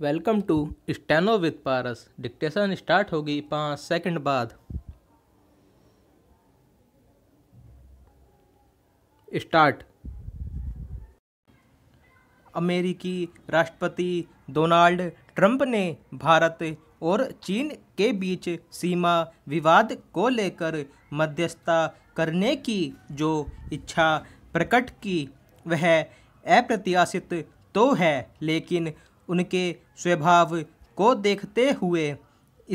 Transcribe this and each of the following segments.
welcome to steno with Paras dictation start होगी पाँच second बाद स्टार्ट अमेरिकी राष्ट्रपति डोनाल्ड ट्रंप ने भारत और चीन के बीच सीमा विवाद को लेकर मध्यस्थता करने की जो इच्छा प्रकट की वह अप्रत्याशित तो है लेकिन उनके स्वभाव को देखते हुए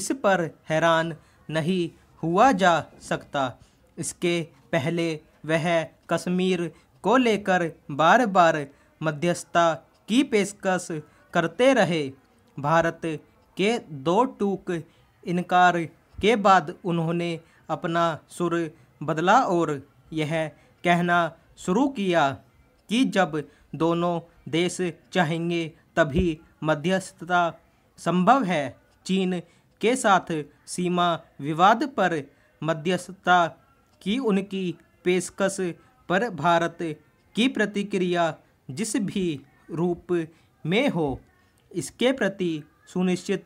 इस पर हैरान नहीं हुआ जा सकता इसके पहले वह कश्मीर को लेकर बार बार मध्यस्थता की पेशकश करते रहे भारत के दो टूक इनकार के बाद उन्होंने अपना सुर बदला और यह कहना शुरू किया कि जब दोनों देश चाहेंगे तभी मध्यस्थता संभव है चीन के साथ सीमा विवाद पर मध्यस्थता की उनकी पेशकश पर भारत की प्रतिक्रिया जिस भी रूप में हो इसके प्रति सुनिश्चित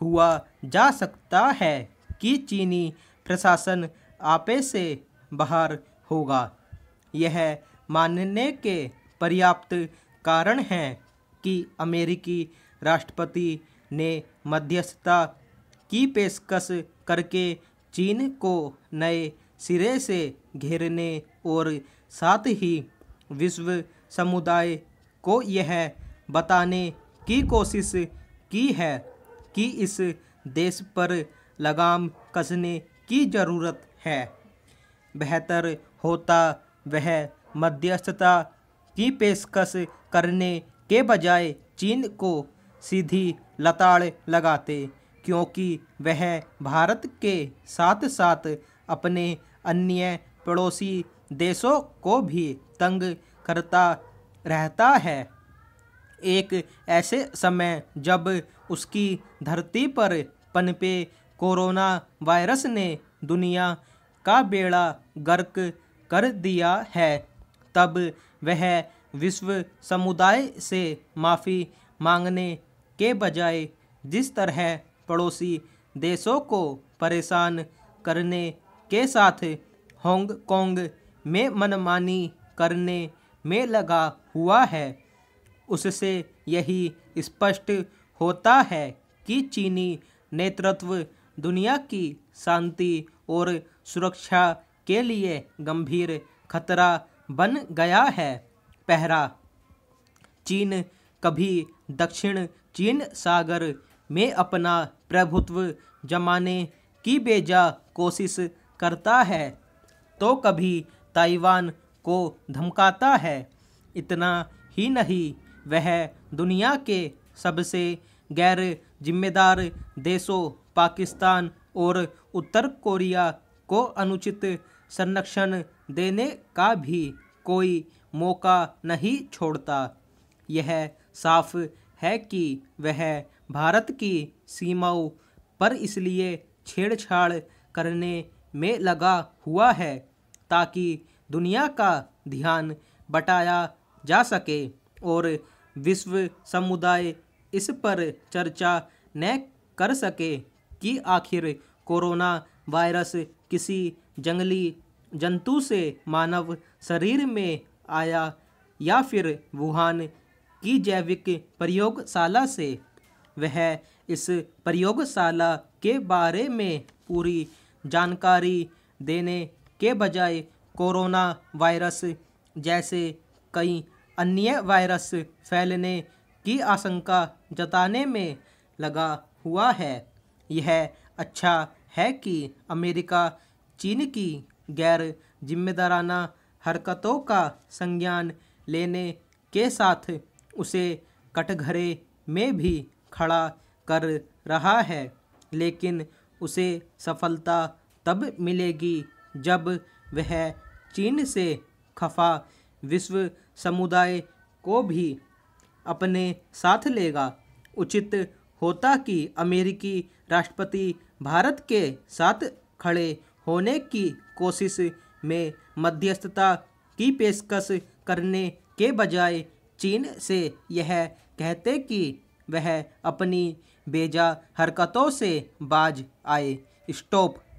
हुआ जा सकता है कि चीनी प्रशासन आपे से बाहर होगा यह मानने के पर्याप्त कारण हैं कि अमेरिकी राष्ट्रपति ने मध्यस्थता की पेशकश करके चीन को नए सिरे से घेरने और साथ ही विश्व समुदाय को यह बताने की कोशिश की है कि इस देश पर लगाम कसने की ज़रूरत है बेहतर होता वह मध्यस्थता की पेशकश करने के बजाय चीन को सीधी लताड़ लगाते क्योंकि वह भारत के साथ साथ अपने अन्य पड़ोसी देशों को भी तंग करता रहता है एक ऐसे समय जब उसकी धरती पर पनपे कोरोना वायरस ने दुनिया का बेड़ा गर्क कर दिया है तब वह विश्व समुदाय से माफ़ी मांगने के बजाय जिस तरह पड़ोसी देशों को परेशान करने के साथ हांगकांग में मनमानी करने में लगा हुआ है उससे यही स्पष्ट होता है कि चीनी नेतृत्व दुनिया की शांति और सुरक्षा के लिए गंभीर खतरा बन गया है पहरा चीन कभी दक्षिण चीन सागर में अपना प्रभुत्व जमाने की बेजा कोशिश करता है तो कभी ताइवान को धमकाता है इतना ही नहीं वह दुनिया के सबसे गैर जिम्मेदार देशों पाकिस्तान और उत्तर कोरिया को अनुचित संरक्षण देने का भी कोई मौका नहीं छोड़ता यह साफ है कि वह भारत की सीमाओं पर इसलिए छेड़छाड़ करने में लगा हुआ है ताकि दुनिया का ध्यान बटाया जा सके और विश्व समुदाय इस पर चर्चा न कर सके कि आखिर कोरोना वायरस किसी जंगली जंतु से मानव शरीर में आया या फिर वुहान की जैविक प्रयोगशाला से वह इस प्रयोगशाला के बारे में पूरी जानकारी देने के बजाय कोरोना वायरस जैसे कई अन्य वायरस फैलने की आशंका जताने में लगा हुआ है यह अच्छा है कि अमेरिका चीन की गैर जिम्मेदाराना हरकतों का संज्ञान लेने के साथ उसे कटघरे में भी खड़ा कर रहा है लेकिन उसे सफलता तब मिलेगी जब वह चीन से खफा विश्व समुदाय को भी अपने साथ लेगा उचित होता कि अमेरिकी राष्ट्रपति भारत के साथ खड़े होने की कोशिश में मध्यस्थता की पेशकश करने के बजाय चीन से यह कहते कि वह अपनी बेजा हरकतों से बाज आए स्टॉप